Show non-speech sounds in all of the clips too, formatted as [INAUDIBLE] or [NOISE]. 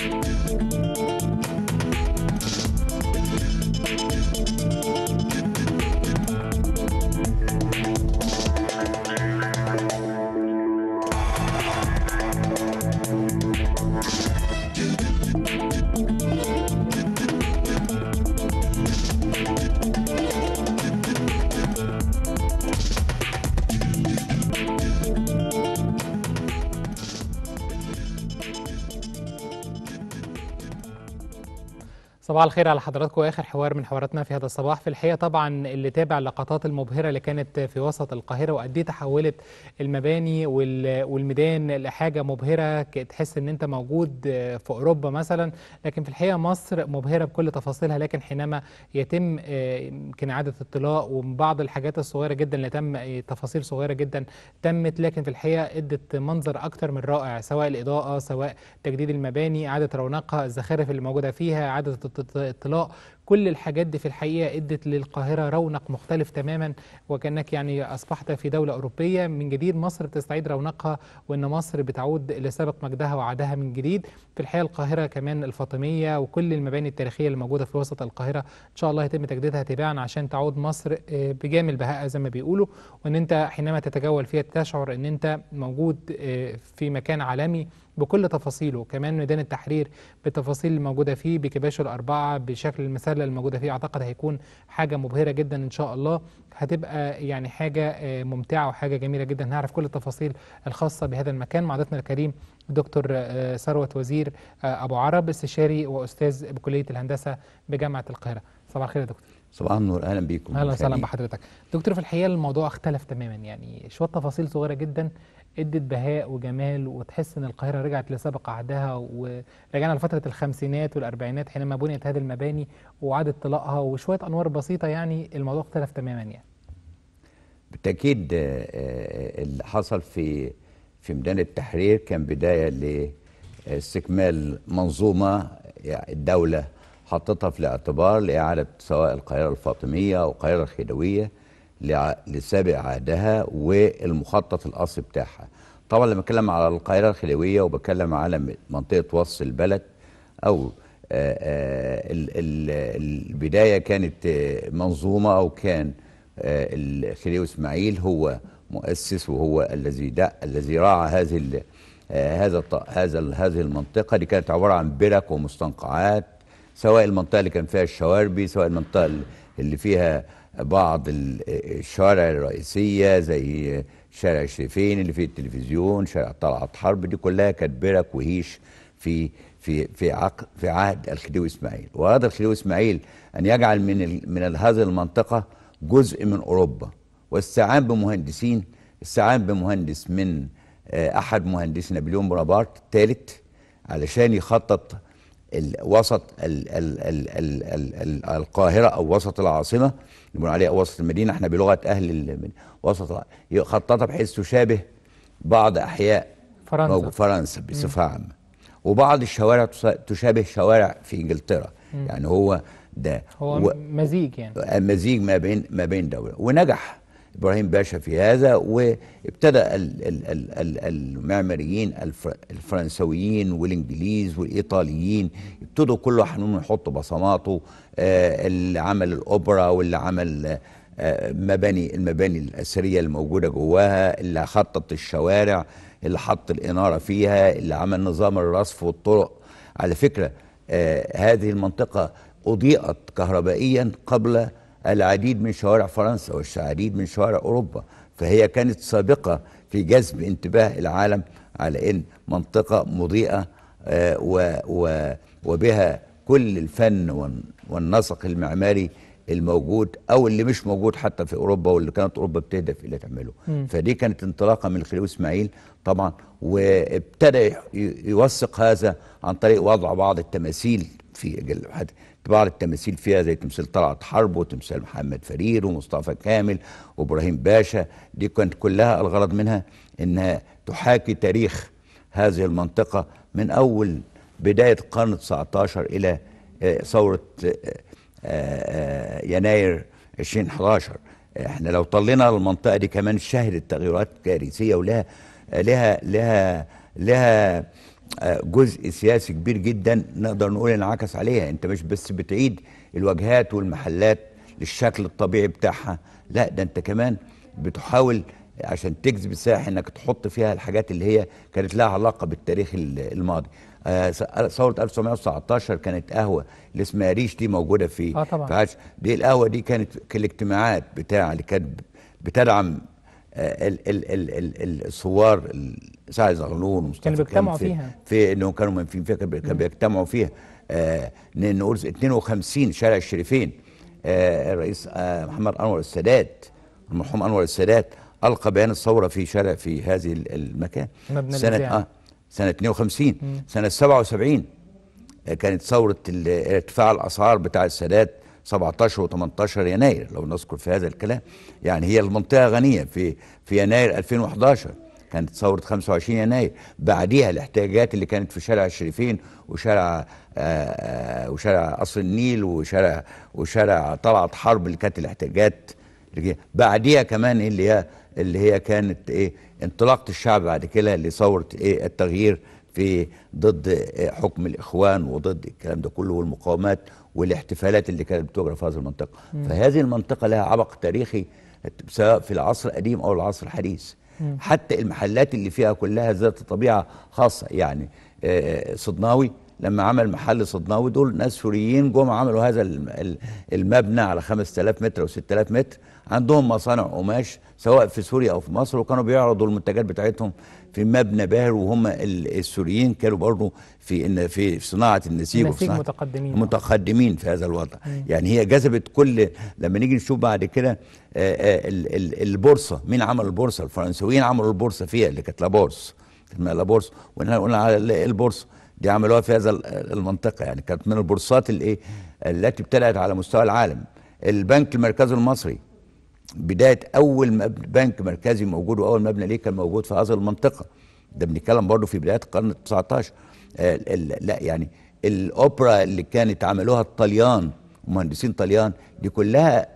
Thank you. صباح الخير على حضراتكم واخر حوار من حواراتنا في هذا الصباح في الحقيقه طبعا اللي تابع اللقطات المبهره اللي كانت في وسط القاهره وقد ايه تحولت المباني والميدان لحاجه مبهره تحس ان انت موجود في اوروبا مثلا لكن في الحقيقه مصر مبهره بكل تفاصيلها لكن حينما يتم آه، يمكن اعاده الطلاء وبعض الحاجات الصغيره جدا اللي تم آه، تفاصيل صغيره جدا تمت لكن في الحقيقه ادت منظر اكثر من رائع سواء الاضاءه سواء تجديد المباني اعاده رونقها الزخارف اللي موجوده فيها اعاده اطلاق كل الحاجات دي في الحقيقة ادت للقاهرة رونق مختلف تماما وكأنك يعني أصبحت في دولة أوروبية من جديد مصر بتستعيد رونقها وأن مصر بتعود لسابق مجدها وعادها من جديد في الحقيقة القاهرة كمان الفاطمية وكل المباني التاريخية اللي موجودة في وسط القاهرة إن شاء الله يتم تجديدها تباعا عشان تعود مصر آه، بجامل بهائها زي ما بيقولوا وأن أنت حينما تتجول فيها تشعر أن أنت موجود آه، في مكان عالمي بكل تفاصيله كمان ميدان التحرير بالتفاصيل الموجودة فيه بكباشه الأربعة بشكل المثال الشلة الموجودة فيه أعتقد هيكون حاجة مبهرة جدا إن شاء الله هتبقى يعني حاجة آه، ممتعة وحاجة جميلة جدا هنعرف كل التفاصيل الخاصة بهذا المكان مع ضيفنا الكريم دكتور آه، ثروت وزير آه، أبو عرب استشاري وأستاذ بكلية الهندسة بجامعة القاهرة صباح الخير يا دكتور صباح النور اهلا بيكم اهلا وسهلا بحضرتك دكتور في الحقيقه الموضوع اختلف تماما يعني شويه تفاصيل صغيره جدا ادت بهاء وجمال وتحس ان القاهره رجعت لسابق عهدها ورجعنا لفتره الخمسينات والاربعينات حينما بنيت هذه المباني وعادت طلاقها وشويه انوار بسيطه يعني الموضوع اختلف تماما يعني. بالتاكيد آه، آه، اللي حصل في في ميدان التحرير كان بدايه لاستكمال منظومه يعني الدوله حطتها في الاعتبار لاعاده سواء القاهره الفاطميه او القاهره الخديويه لسابق عهدها والمخطط الاصلي بتاعها طبعا لما بتكلم على القاهره الخليويه وبتكلم على منطقه وسط البلد او البدايه كانت منظومه او كان الخليوي اسماعيل هو مؤسس وهو الذي الذي راعى هذه هذا هذا هذه المنطقه دي كانت عباره عن برك ومستنقعات سواء المنطقه اللي كان فيها الشواربي سواء المنطقه اللي فيها بعض الشارع الرئيسية زي شارع شريفين اللي فيه التلفزيون شارع طلعت حرب دي كلها كانت برك وهيش في في في عقد في عهد الخديوي اسماعيل واراد الخديوي اسماعيل ان يجعل من من هذه المنطقه جزء من اوروبا واستعان بمهندسين استعان بمهندس من آه، احد مهندسي نابليون بونابرت الثالث علشان يخطط وسط القاهرة أو وسط العاصمة بنقول عليها وسط المدينة احنا بلغة أهل وسط خططها بحيث تشابه بعض أحياء فرنسا فرنسا بصفة عامة وبعض الشوارع تشابه شوارع في إنجلترا مم. يعني هو ده هو و... مزيج يعني مزيج ما بين ما بين دولة ونجح ابراهيم باشا في هذا وابتدى المعماريين الفرنسويين والانجليز والايطاليين ابتدوا كل واحد منهم يحط بصماته آه، اللي عمل الاوبرا واللي عمل آه، مباني المباني الاثريه الموجوده جواها اللي خطط الشوارع اللي حط الاناره فيها اللي عمل نظام الرصف والطرق على فكره آه، هذه المنطقه اضيئت كهربائيا قبل العديد من شوارع فرنسا والعديد من شوارع أوروبا فهي كانت سابقة في جذب انتباه العالم على أن منطقة مضيئة آه، وبها كل الفن والنسق المعماري الموجود او اللي مش موجود حتى في اوروبا واللي كانت اوروبا بتهدف الى تعمله فدي كانت انطلاقه من الخليل اسماعيل طبعا وابتدى يوثق هذا عن طريق وضع بعض التماثيل في بعض التماثيل فيها زي تمثال طلعت حرب وتمثال محمد فرير ومصطفى كامل وابراهيم باشا دي كانت كلها الغرض منها انها تحاكي تاريخ هذه المنطقه من اول بدايه القرن 19 الى آه، ثوره آه، آه، يناير 2011 احنا لو طلينا المنطقه دي كمان شهدت تغيرات كارثيه ولها لها لها لها جزء سياسي كبير جدا نقدر نقول انعكس عليها انت مش بس بتعيد الواجهات والمحلات للشكل الطبيعي بتاعها لا ده انت كمان بتحاول عشان تجذب السائح انك تحط فيها الحاجات اللي هي كانت لها علاقه بالتاريخ الماضي آه، آه، ثوره آه 1919 كانت قهوه اللي اسمها ريش دي موجوده في اه طبعا دي القهوه دي كانت الاجتماعات بتاع اللي كانت بتدعم ال ال ال الثوار سعد زغلول ومصطفى كانوا بيجتمعوا فيها في انهم كانوا منفين فيها كانوا بيجتمعوا فيها آه نقول 52 شارع الشريفين آه الرئيس آه محمد انور السادات المرحوم انور السادات القى بيان الثوره في شارع في هذه المكان مبنى سنه آه سنه 52 مم. سنه 77 آه، كانت ثوره ارتفاع الاسعار بتاع السادات 17 و18 يناير لو نذكر في هذا الكلام يعني هي المنطقه غنيه في في يناير 2011 كانت ثوره 25 يناير بعديها الاحتجاجات اللي كانت في شارع الشريفين وشارع آه، آه، وشارع قصر النيل وشارع وشارع طلعت حرب اللي كانت الاحتجاجات بعديها كمان اللي هي اللي هي كانت ايه انطلاقه الشعب بعد كده لثوره ايه التغيير في ضد آه، حكم الاخوان وضد الكلام ده كله والمقاومات والاحتفالات اللي كانت بتجرى في هذه المنطقه مم. فهذه المنطقه لها عبق تاريخي سواء في العصر القديم او العصر الحديث مم. حتى المحلات اللي فيها كلها ذات طبيعه خاصه يعني آه، آه، صدناوي لما عمل محل صدناوي دول ناس سوريين جم عملوا هذا المبنى على 5000 متر او 6000 متر عندهم مصانع قماش سواء في سوريا او في مصر وكانوا بيعرضوا المنتجات بتاعتهم في مبنى باهر وهم السوريين كانوا برضه في ان في صناعه النسيج وفي متقدمين متقدمين في هذا الوضع مم. يعني هي جذبت كل لما نيجي نشوف بعد كده آه، آه، البورصه مين عمل البورصه الفرنسيين عملوا البورصه فيها اللي كانت لابورس كانت لابورس وإحنا قلنا على البورصه دي عملوها في هذا المنطقه يعني كانت من البورصات الايه التي ابتدات على مستوى العالم البنك المركزي المصري بدايه اول بنك مركزي موجود واول مبنى ليه كان موجود في هذه المنطقه ده بنتكلم برضه في بدايه القرن ال 19 لا يعني الاوبرا اللي كانت عملوها الطليان ومهندسين طليان دي كلها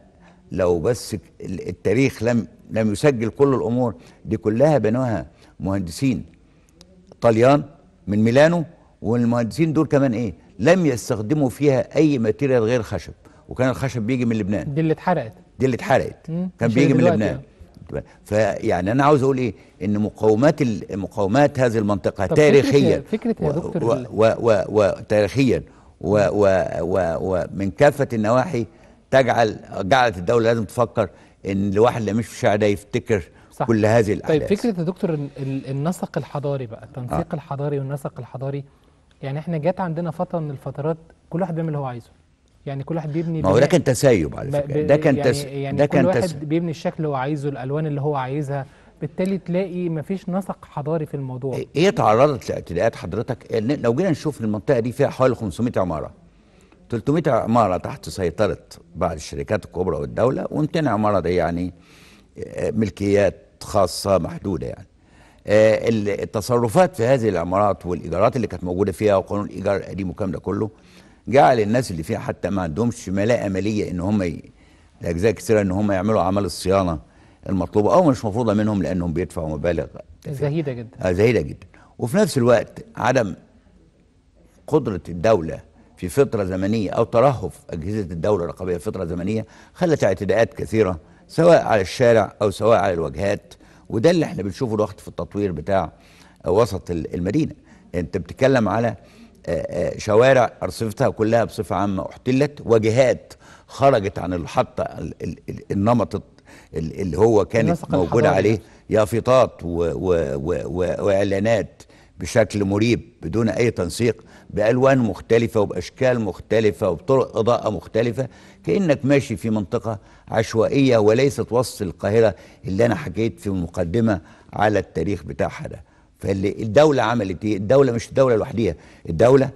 لو بس التاريخ لم لم يسجل كل الامور دي كلها بنوها مهندسين طليان من ميلانو والمهندسين دول كمان ايه لم يستخدموا فيها اي ماتيريال غير خشب وكان الخشب بيجي من لبنان دي اللي اتحرقت دي اللي اتحرقت كان بيجي من لبنان فيعني انا عاوز اقول ايه ان مقاومات مقاومات هذه المنطقه تاريخيا فكره يا دكتور وتاريخيا ومن كافه النواحي تجعل جعلت الدوله لازم تفكر ان الواحد اللي مش في الشارع ده يفتكر صح. كل هذه طيب الاحداث طيب فكره يا دكتور النسق الحضاري بقى التنسيق آه. الحضاري والنسق الحضاري يعني احنا جت عندنا فتره من الفترات كل واحد بيعمل اللي هو عايزه يعني كل واحد بيبني ما هو ده كان تسيب على فكره ده كان يعني, يعني ده كل واحد بيبني الشكل اللي هو عايزه الالوان اللي هو عايزها بالتالي تلاقي ما فيش نسق حضاري في الموضوع ايه تعرضت لاعتداءات حضرتك لو جينا نشوف المنطقه دي فيها حوالي 500 عماره 300 عماره تحت سيطره بعض الشركات الكبرى والدوله و200 عماره دي يعني آه، ملكيات خاصه محدوده يعني آه، التصرفات في هذه العمارات والادارات اللي كانت موجوده فيها وقانون الايجار القديم والكلام ده كله جعل الناس اللي فيها حتى ما عندهمش ملاءه ماليه ان هم ي... لاجزاء كثيره ان هم يعملوا اعمال الصيانه المطلوبه او مش مفروضه منهم لانهم بيدفعوا مبالغ زهيده جدا آه، زهيده جدا وفي نفس الوقت عدم قدره الدوله في فتره زمنيه او ترهف اجهزه الدوله الرقابيه في فتره زمنيه خلت اعتداءات كثيره سواء على الشارع او سواء على الواجهات وده اللي احنا بنشوفه الوقت في التطوير بتاع وسط المدينه انت بتتكلم على آه، آه، شوارع ارصفتها كلها بصفه عامه احتلت وجهات خرجت عن الحطه النمط اللي هو كانت موجوده عليه يافطات واعلانات بشكل مريب بدون اي تنسيق بالوان مختلفه وباشكال مختلفه وبطرق اضاءه مختلفه كأنك ماشي في منطقة عشوائية وليست وسط القاهرة اللي أنا حكيت في المقدمة على التاريخ بتاعها ده فاللي الدولة عملت إيه الدولة مش الدولة لوحديها الدولة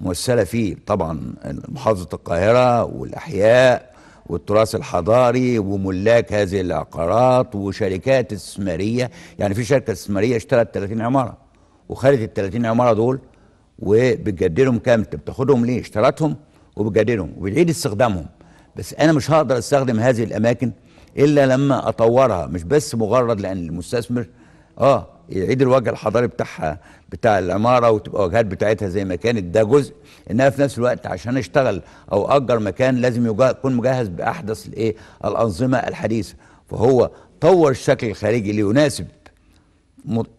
ممثلة في طبعا محافظة القاهرة والأحياء والتراث الحضاري وملاك هذه العقارات وشركات استثمارية يعني في شركة استثمارية اشترت 30 عمارة وخدت ال 30 عمارة دول وبتجددهم كام؟ بتاخدهم ليه؟ اشترتهم وبتجددهم وبتعيد استخدامهم بس انا مش هقدر استخدم هذه الاماكن الا لما اطورها مش بس مجرد لان المستثمر اه يعيد الوجه الحضاري بتاعها بتاع العماره وتبقى واجهات بتاعتها زي ما كانت ده جزء انها في نفس الوقت عشان اشتغل او اجر مكان لازم يكون مجهز باحدث الايه الانظمه الحديثه فهو طور الشكل الخارجي اللي يناسب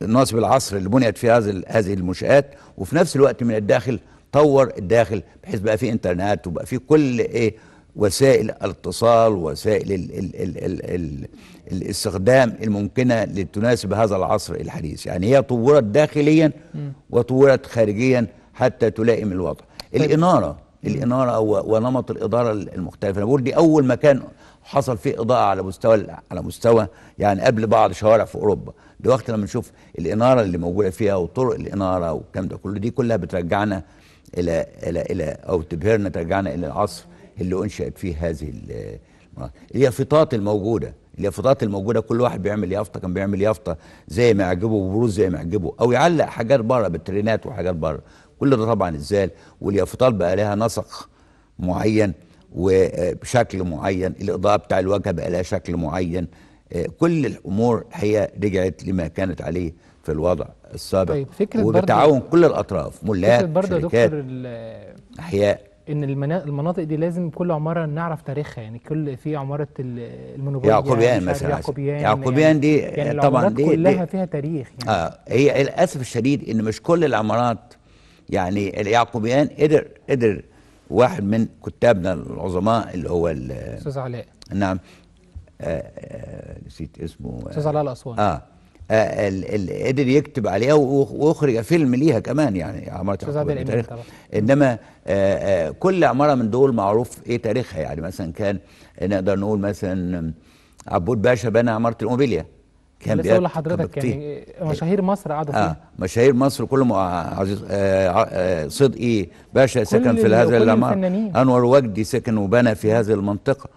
يناسب العصر اللي بنيت فيه هذه هذه المنشات وفي نفس الوقت من الداخل طور الداخل بحيث بقى فيه انترنت وبقى فيه كل ايه وسائل الاتصال وسائل ال ال ال الـ الـ الاستخدام الممكنة لتناسب هذا العصر الحديث يعني هي طورت داخليا وطورت خارجيا حتى تلائم الوضع طيب. الإنارة الإنارة ونمط الإدارة المختلف أنا بقول دي أول مكان حصل فيه إضاءة على مستوى على مستوى يعني قبل بعض شوارع في أوروبا دلوقتي لما نشوف الإنارة اللي موجودة فيها وطرق الإنارة والكلام ده كله دي كلها بترجعنا إلى إلى إلى أو تبهرنا ترجعنا إلى العصر اللي انشأت فيه هذه اليافطات الموجوده اليافطات الموجوده كل واحد بيعمل يافطه كان بيعمل يافطه زي ما يعجبه وبروز زي ما يعجبه او يعلق حاجات بره بالترينات وحاجات بره كل ده طبعا ازال واليافطات بقى لها نسق معين وبشكل معين الاضاءه بتاع الوجه بقى لها شكل معين كل الامور هي رجعت لما كانت عليه في الوضع السابق طيب فكرة وبتعاون كل الاطراف ملاك شركات احياء ان المناطق دي لازم كل عماره نعرف تاريخها يعني كل في عماره المنوفيه يعقوبيان مثلا يعقوبيان يعني يعقوبيان دي يعني طبعا دي كلها دي فيها تاريخ يعني آه هي للاسف الشديد ان مش كل العمارات يعني اليعقوبيان قدر قدر واحد من كتابنا العظماء اللي هو استاذ علاء نعم آه، آه، نسيت اسمه استاذ علاء الاسواني اه آه، قدر يكتب عليها واخرج فيلم ليها كمان يعني عماره يعقوبيان انما آه، آه، كل عماره من دول معروف ايه تاريخها يعني مثلا كان نقدر نقول مثلا عبود باشا بنى عماره الاوبيليا كان بس اقول لحضرتك يعني مشاهير مصر قعدوا فيها اه مشاهير مصر كلهم عزيز صدقي باشا سكن في هذا العماره انور وجدي سكن وبنى في هذه المنطقه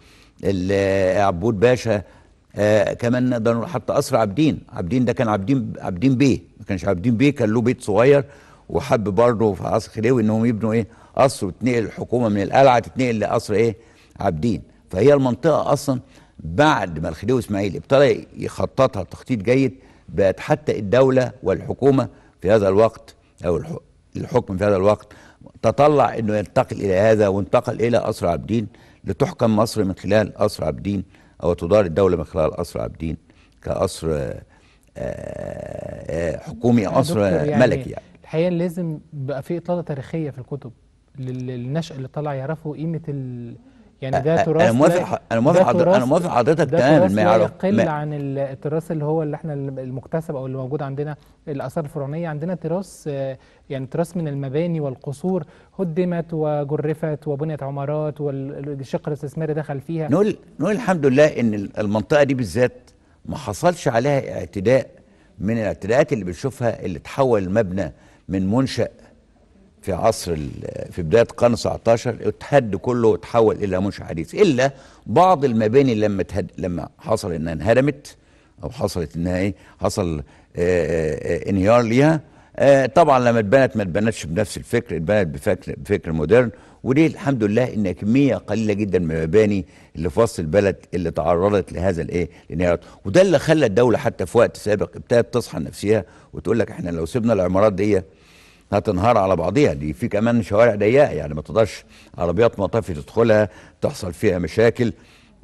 عبود باشا آه كمان نقول حتى قصر عابدين عابدين ده كان عابدين عابدين بيه ما كانش عابدين بيه كان له بيت صغير وحب برضه في عصر خديوي انهم يبنوا ايه قصر وتنقل الحكومه من القلعه تتنقل لقصر ايه عابدين فهي المنطقه اصلا بعد ما الخديوي اسماعيل ابتدى يخططها تخطيط جيد بقت حتى الدوله والحكومه في هذا الوقت او الحكم في هذا الوقت تطلع انه ينتقل الى هذا وانتقل الى قصر عابدين لتحكم مصر من خلال قصر عابدين أو تدار الدولة من خلال قصر عابدين كقصر آه، آه، حكومي قصر يعني ملكي يعني الحقيقة لازم بقى في إطلالة تاريخية في الكتب للنشأ اللي طالع يعرفوا قيمة يعني ده تراث انا موافق انا موافق انا موافق حضرتك تماما ما يعرف يقل ما عن التراث اللي هو اللي احنا المكتسب او اللي موجود عندنا الاثار الفرعونيه عندنا تراث يعني تراث من المباني والقصور هدمت وجرفت وبنيت عمارات والشق الاستثماري دخل فيها نقول نقول الحمد لله ان المنطقه دي بالذات ما حصلش عليها اعتداء من الاعتداءات اللي بنشوفها اللي تحول المبنى من منشأ في عصر في بدايه القرن 19 اتهد كله وتحول الى منشا حديث الا بعض المباني لما تهد لما حصل انها انهدمت او حصلت انها ايه حصل آه، آه، انهيار ليها آه، طبعا لما اتبنت ما اتبنتش بنفس الفكر اتبنت بفكر بفكر مودرن ودي الحمد لله ان كميه قليله جدا من المباني اللي في وسط البلد اللي تعرضت لهذا الايه الانهيارات وده اللي خلى الدوله حتى في وقت سابق ابتدت تصحى نفسها وتقول لك احنا لو سيبنا العمارات دي هتنهار على بعضيها دي في كمان شوارع ضيقه يعني ما تقدرش عربيات مطافي تدخلها تحصل فيها مشاكل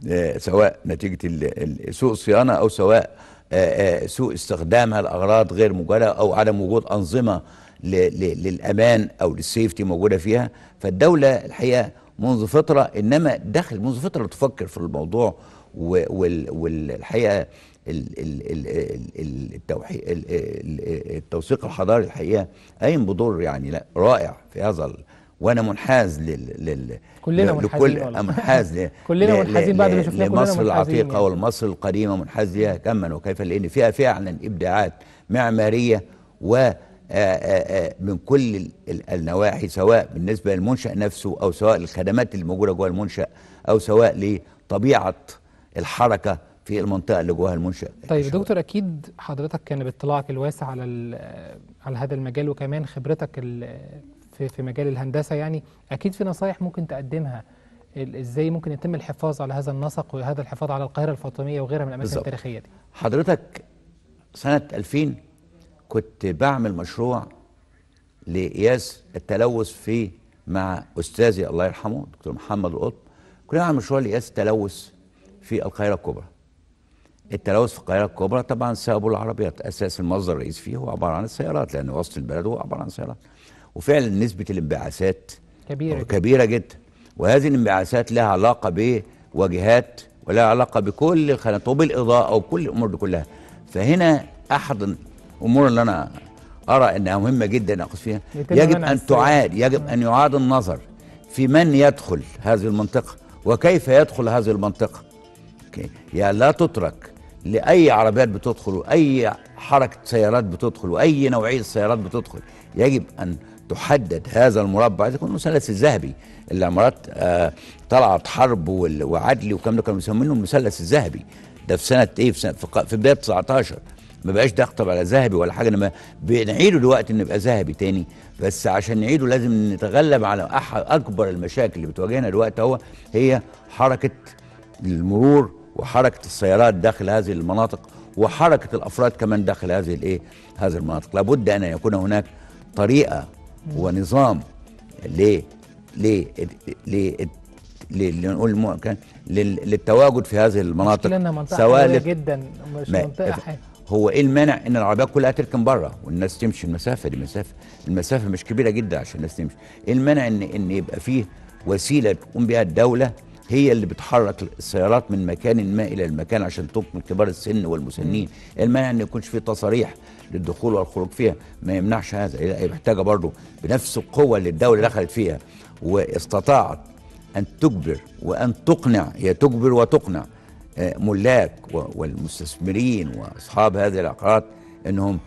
آه، سواء نتيجه سوء صيانه او سواء آه، آه، سوء استخدامها لاغراض غير مجاله او عدم وجود انظمه للامان او للسيفتي موجوده فيها فالدوله الحقيقه منذ فتره انما داخل منذ فتره بتفكر في الموضوع والحقيقه التوثيق الحضاري الحقيقه قايم بدور يعني لا رائع في هذا وانا منحاز لل, لل كلنا منحازين لكل آه، منحاز [LAUGHS] كلنا منحازين بعد ما شفنا لمصر العتيقه يعني. والمصر القديمه منحاز ليها كما وكيف لان فيها فعلا ابداعات معماريه و آه، آه، من كل النواحي سواء بالنسبه للمنشا نفسه او سواء للخدمات اللي موجوده جوه المنشا او سواء لطبيعه الحركه في المنطقه اللي جواها المنشاه طيب دكتور اكيد حضرتك كان باطلاعك الواسع على آه، على هذا المجال وكمان خبرتك آه، في في مجال الهندسه يعني اكيد في نصايح ممكن تقدمها ازاي ممكن يتم الحفاظ على هذا النسق وهذا الحفاظ على القاهره الفاطميه وغيرها من الاماكن بالزبط. التاريخيه دي حضرتك سنه 2000 كنت بعمل مشروع لقياس التلوث في مع استاذي الله يرحمه دكتور محمد القطب كنا بنعمل مشروع لقياس التلوث في القاهره الكبرى التلوث في القاهره الكبرى طبعا سببه العربيات اساس المصدر الرئيسي فيه هو عباره عن السيارات لان وسط البلد هو عباره عن سيارات وفعلا نسبه الانبعاثات كبيره كبيره جدا وهذه الانبعاثات لها علاقه بواجهات ولها علاقه بكل الخانات وبالاضاءه وكل الامور دي كلها فهنا احد الامور اللي انا ارى انها مهمه جدا اقصد فيها يجب ان تعاد يجب ان يعاد النظر في من يدخل هذه المنطقه وكيف يدخل هذه المنطقه يعني لا تترك لاي عربيات بتدخل واي حركه سيارات بتدخل واي نوعيه سيارات بتدخل يجب ان تحدد هذا المربع اذا كان المثلث الذهبي اللي عمارات آه، طلعت حرب وعدلي والكلام ده كانوا مسمينه المثلث الذهبي ده في سنه ايه في, سنة في بدايه 19 ما بقاش ده اخطب على ذهبي ولا حاجه انما بنعيده دلوقتي يبقى ذهبي تاني بس عشان نعيده لازم نتغلب على احد اكبر المشاكل اللي بتواجهنا دلوقتي هو هي حركه المرور وحركه السيارات داخل هذه المناطق وحركه الافراد كمان داخل هذه الايه هذه المناطق لابد ان يكون هناك طريقه ونظام ل ل لنقول للتواجد في هذه المناطق لأنها منطقة سواء جدا مش منطقة هو ايه المانع ان العربيات كلها تركن بره والناس تمشي المسافه دي مسافه المسافه مش كبيره جدا عشان الناس تمشي ايه المانع ان ان يبقى فيه وسيله تقوم بها الدوله هي اللي بتحرك السيارات من مكان ما الى المكان عشان تكمل كبار السن والمسنين المانع ان يكونش في تصاريح للدخول والخروج فيها ما يمنعش هذا هي محتاجه برضه بنفس القوه اللي الدوله دخلت فيها واستطاعت ان تجبر وان تقنع هي تجبر وتقنع آه، ملاك والمستثمرين واصحاب هذه العقارات انهم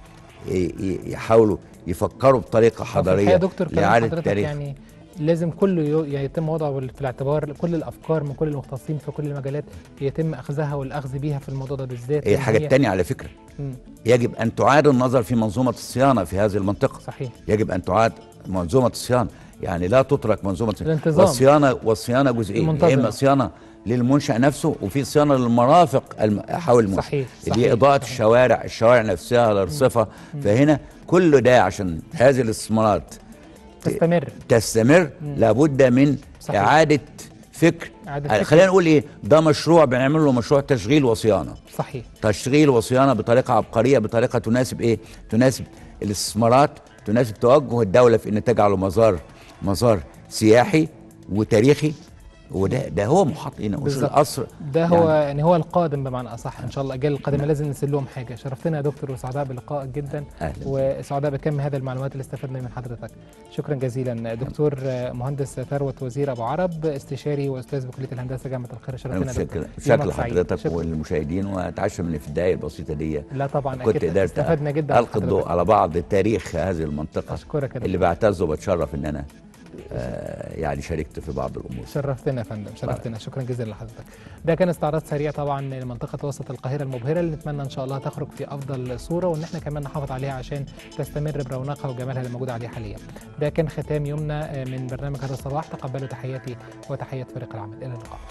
يحاولوا يفكروا بطريقه حضاريه لإعادة التاريخ يعني لازم كله يعني يتم وضعه في الاعتبار كل الافكار من كل المختصين في كل المجالات يتم اخذها والاخذ بيها في الموضوع ده بالذات هي الحاجه الثانيه على فكره مم. يجب ان تعاد النظر في منظومه الصيانه في هذه المنطقه صحيح يجب ان تعاد منظومه الصيانه يعني لا تترك منظومه الانتظام والصيانه والصيانه جزئيه يا اما صيانه للمنشأ نفسه وفي صيانة للمرافق حول المنشأ صحيح, صحيح هي إضاءة صحيح الشوارع الشوارع نفسها الارصفه فهنا كل ده عشان هذه الاستثمارات تستمر تستمر مم. لابد من صحيح. اعاده فكر خلينا نقول ايه ده مشروع بنعمل له مشروع تشغيل وصيانه صحيح تشغيل وصيانه بطريقه عبقريه بطريقه تناسب ايه تناسب الاستثمارات تناسب توجه الدوله في ان تجعله مزار مزار سياحي وتاريخي وده ده هو محاط لينا مش القصر ده هو يعني, يعني هو القادم بمعنى اصح ان شاء الله الاجيال القادمه نعم. لازم نسل لهم حاجه شرفتنا يا دكتور وسعداء بلقائك جدا أهلا. وسعداء بكم هذه المعلومات اللي استفدنا من حضرتك شكرا جزيلا دكتور مهندس ثروت وزير ابو عرب استشاري واستاذ بكليه الهندسه جامعه الخير شرفتنا شكرا شكرا لحضرتك والمشاهدين واتعشم ان في الدقائق البسيطه دي لا طبعا كنت قدرت استفدنا جدا القي الضوء على بعض تاريخ هذه المنطقه أشكرك اللي بعتز وبتشرف ان انا آه، يعني شاركت في بعض الامور شرفتنا يا فندم شرفتنا شكرا جزيلا لحضرتك ده كان استعراض سريع طبعا لمنطقه وسط القاهره المبهره اللي نتمنى ان شاء الله تخرج في افضل صوره وان احنا كمان نحافظ عليها عشان تستمر برونقها وجمالها اللي موجود عليه حاليا ده كان ختام يومنا من برنامج هذا الصباح تقبلوا تحياتي وتحيات فريق العمل الى اللقاء